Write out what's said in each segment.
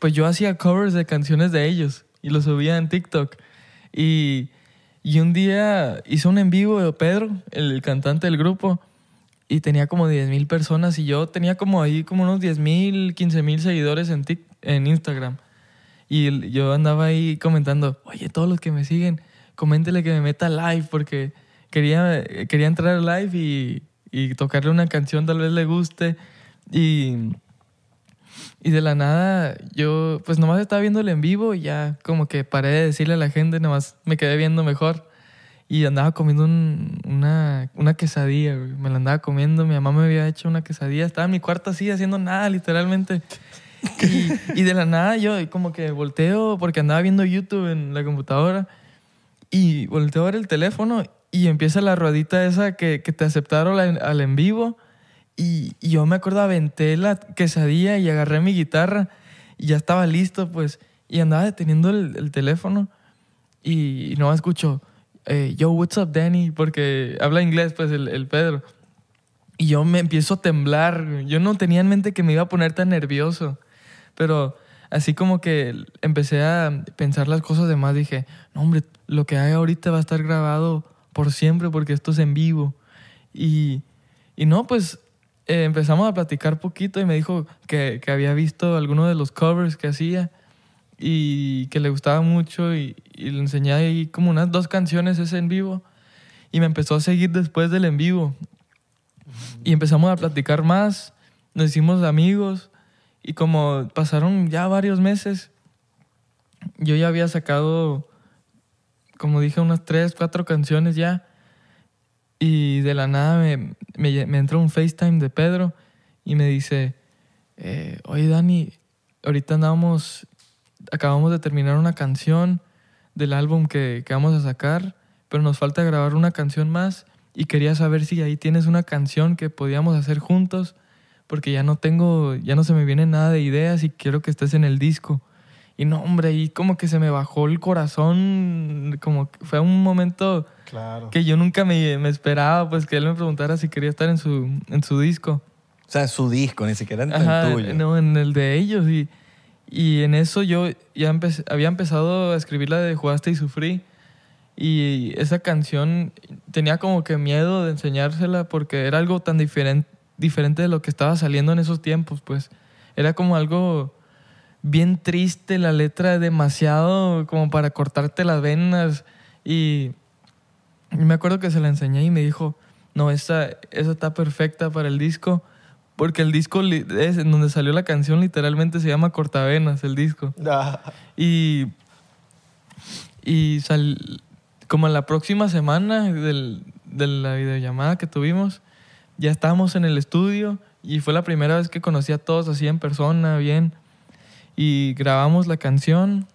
pues yo hacía covers de canciones de ellos y los subía en TikTok. Y, y un día hizo un en vivo de Pedro, el cantante del grupo, y tenía como 10.000 personas y yo tenía como ahí como unos 10.000, mil, seguidores en, en Instagram. Y yo andaba ahí comentando, oye, todos los que me siguen, coméntele que me meta live porque quería, quería entrar live y, y tocarle una canción, tal vez le guste. Y y de la nada, yo pues nomás estaba viéndole en vivo y ya como que paré de decirle a la gente, nomás me quedé viendo mejor. Y andaba comiendo un, una, una, quesadilla, Me la andaba comiendo, mi mamá me había hecho una quesadilla. Estaba en mi cuarto así, haciendo nada, literalmente. Y, de la nada yo como que volteo porque andaba viendo YouTube en la computadora. Y volteo a ver el teléfono y empieza la ruedita esa que, que te aceptaron al en vivo y, yo me acuerdo, aventé la quesadilla y agarré mi guitarra y ya estaba listo, pues. Y andaba deteniendo el, teléfono y, no escucho, eh, yo, what's up, Danny? Porque habla inglés, pues, el, Pedro. Y yo me empiezo a temblar. Yo no tenía en mente que me iba a poner tan nervioso. Pero así como que empecé a pensar las cosas de más, dije, no, hombre, lo que hay ahorita va a estar grabado por siempre porque esto es en vivo. Y, y no, pues eh, empezamos a platicar poquito y me dijo que, que había visto alguno de los covers que hacía y que le gustaba mucho y, le enseñé ahí como unas dos canciones ese en vivo y me empezó a seguir después del en vivo y empezamos a platicar más, nos hicimos amigos y como pasaron ya varios meses, yo ya había sacado, como dije, unas tres, cuatro canciones ya y de la nada me, me, entra un FaceTime de Pedro y me dice, eh, oye Dani, ahorita andamos, acabamos de terminar una canción del álbum que, que vamos a sacar, pero nos falta grabar una canción más y quería saber si ahí tienes una canción que podíamos hacer juntos, porque ya no tengo, ya no se me viene nada de ideas y quiero que estés en el disco. Y no, hombre, ahí como que se me bajó el corazón, como fue un momento que yo nunca me, esperaba, pues que él me preguntara si quería estar en su, en su disco. O sea, en su disco, ni siquiera en el tuyo. No, en el de ellos. Y, y en eso yo ya había empezado a escribir la de Jugaste y Sufrí. Y esa canción tenía como que miedo de enseñársela porque era algo tan diferente, diferente de lo que estaba saliendo en esos tiempos, pues. Era como algo bien triste, la letra demasiado como para cortarte las venas. Y y me acuerdo que se la enseñé y me dijo, no, esa, esa está perfecta para el disco. Porque el disco es en donde salió la canción literalmente se llama Cortavenas, el disco. Ah. Y, y sal, como en la próxima semana del, de la videollamada que tuvimos, ya estábamos en el estudio y fue la primera vez que conocí a todos así en persona, bien. Y grabamos la canción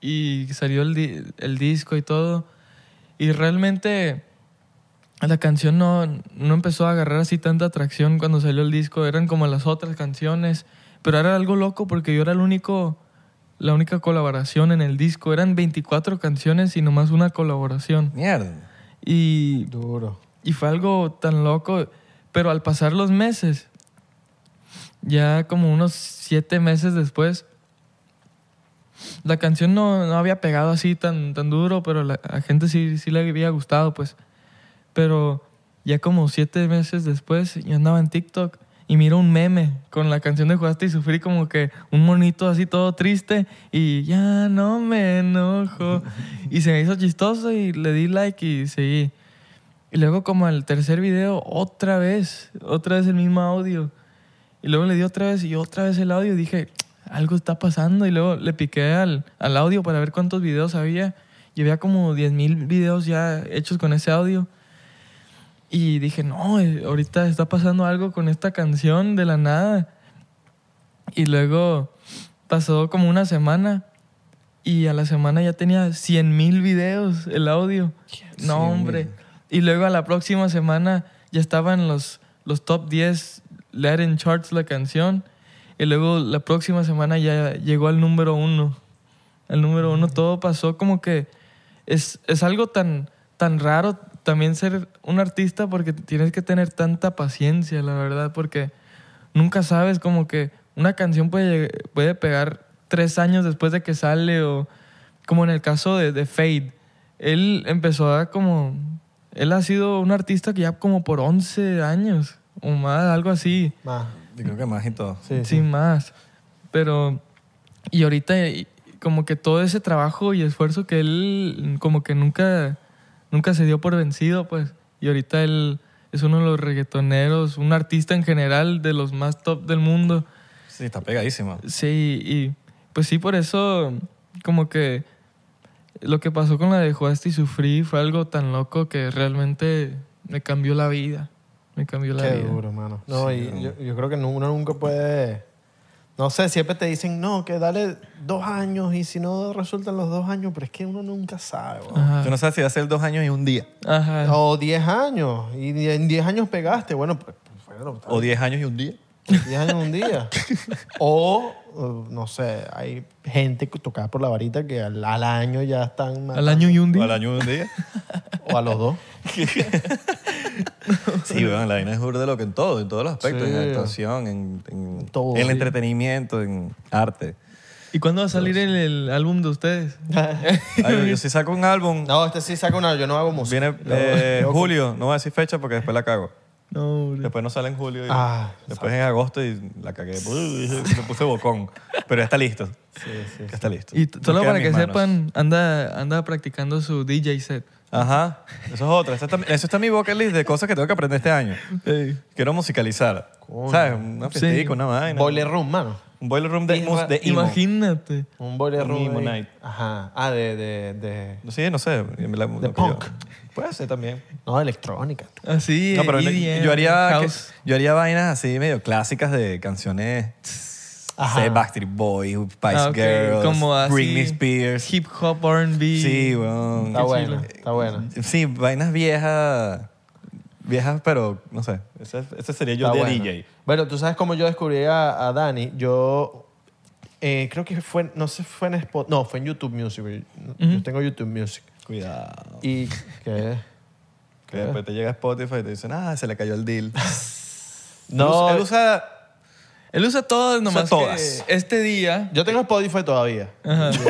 y salió el, el disco y todo. Y realmente la canción no, no empezó a agarrar así tanta atracción cuando salió el disco. Eran como las otras canciones. Pero era algo loco porque yo era el único, la única colaboración en el disco. Eran 24 canciones y nomás una colaboración. Mierda. Y. Duro. Y fue algo tan loco. Pero al pasar los meses, ya como unos siete meses después, la canción no, no había pegado así tan, tan duro, pero la, gente sí, sí le había gustado, pues. Pero ya como siete meses después, yo andaba en TikTok y miro un meme con la canción de Jugaste y Sufrí, como que un monito así todo triste y ya no me enojo. y se me hizo chistoso y le di like y seguí. Y luego como al tercer video, otra vez, otra vez el mismo audio. Y luego le di otra vez y otra vez el audio y dije, algo está pasando. Y luego le piqué al, al audio para ver cuántos videos había. Y había como 10.000 videos ya hechos con ese audio. Y dije, no, eh, ahorita está pasando algo con esta canción de la nada. Y luego pasó como una semana. Y a la semana ya tenía 100.000 videos el audio. no, hombre. Y luego a la próxima semana ya estaban los, los top 10 Latin charts la canción. Y luego la próxima semana ya llegó al número uno. al número uno, todo pasó como que es, es algo tan, tan raro también ser un artista porque tienes que tener tanta paciencia, la verdad, porque nunca sabes como que una canción puede, puede pegar tres años después de que sale o como en el caso de, de Fade. Él empezó a como... Él ha sido un artista que ya como por 11 años o más, algo así. Yo creo que más y todo. Sí, más. Pero, y ahorita como que todo ese trabajo y esfuerzo que él como que nunca, nunca se dio por vencido, pues. Y ahorita él es uno de los reggaetoneros, un artista en general de los más top del mundo. Sí, está pegadísimo. Sí, y pues sí, por eso como que lo que pasó con la de Juasti y Sufrí fue algo tan loco que realmente me cambió la vida. Me cambió la Qué duro, mano. No, y Yo, creo que uno nunca puede... No sé, siempre te dicen, no, que dale dos años y si no resultan los dos años, pero es que uno nunca sabe. Tú no sabes si va a ser dos años y un día. O diez años y en diez años pegaste. Bueno, pues, pues O diez años y un día. diez años y un día. O, uh, no sé, hay gente que tocada por la varita que al, año ya están... Al año y un día. al año y un día. o a los dos. Sí, bueno, la vaina es de lo que en todo, en todos los aspectos, en actuación, en, el entretenimiento, en arte. ¿Y cuándo va a salir el, álbum de ustedes? yo sí saco un álbum. No, este sí saca un álbum, yo no hago música. Viene eh, julio, no voy a decir fecha porque después la cago. Después no sale en julio. Ah, después en agosto y la cagué. Me puse bocón. Pero ya está listo. Ya está listo. Y solo para que sepan, anda, anda practicando su DJ set. Ajá. Eso es otra. Eso está, mi vocal list de cosas que tengo que aprender este año. Quiero musicalizar. Coño. ¿Sabes? Una festica una vaina. Boiler room, mano. Un boiler room de, Imagínate. Un boiler room. Emo night. Ajá. Ah, de, de, de... Sí, no sé. de punk. Puede ser también. No, electrónica. sí. No, yo, haría yo haría vainas así medio clásicas de canciones... Ajá. Backstreet Boys, Spice ah, Girls, Como así, Britney Spears. Hip hop, R&B. Sí, bueno. Está bueno, está bueno. Sí, vainas viejas viejas, pero no sé. Ese, ese sería yo de DJ. Bueno, tú sabes cómo yo descubrí a, Dani. Yo eh, creo que fue, no sé, fue en Spot, no, fue en YouTube Music. Yo, tengo YouTube Music. Cuidado. Y que, que después te llega Spotify y te dicen, ah, se le cayó el deal. no. Él usa, él usa todas nomás todas. este día... Yo tengo Spotify todavía. Ajá.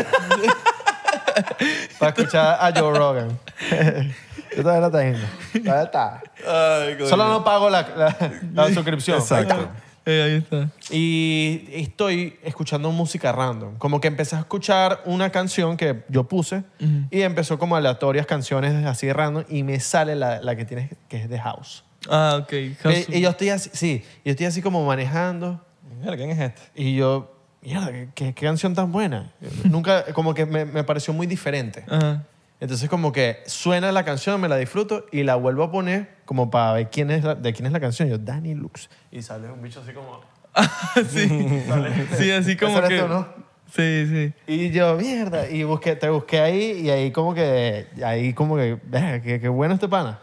Para escuchar a Joe Rogan. Yo todavía la tengo. Todavía está. Solo no pago la, la- suscripción. Exacto. Eh, ahí está. Y estoy escuchando música random. Como que empecé a escuchar una canción que yo puse y empezó como aleatorias canciones así random y me sale la, la que tienes que es de House. Ah, ok. Eh, y, yo estoy así, sí, yo estoy así como manejando Mira, ¿quién es este? y yo, mierda, qué, canción tan buena. Nunca, como que me, me pareció muy diferente. Ajá. Entonces como que suena la canción, me la disfruto y la vuelvo a poner como para ver quién es de quién es la canción. Yo, Danny Lux. Y sale un bicho así como... Ah, sí, sí, así como que... ¿no? Sí, sí. Y yo, mierda. Y busqué, te busqué ahí y ahí como que... Ahí como que... Qué bueno este pana.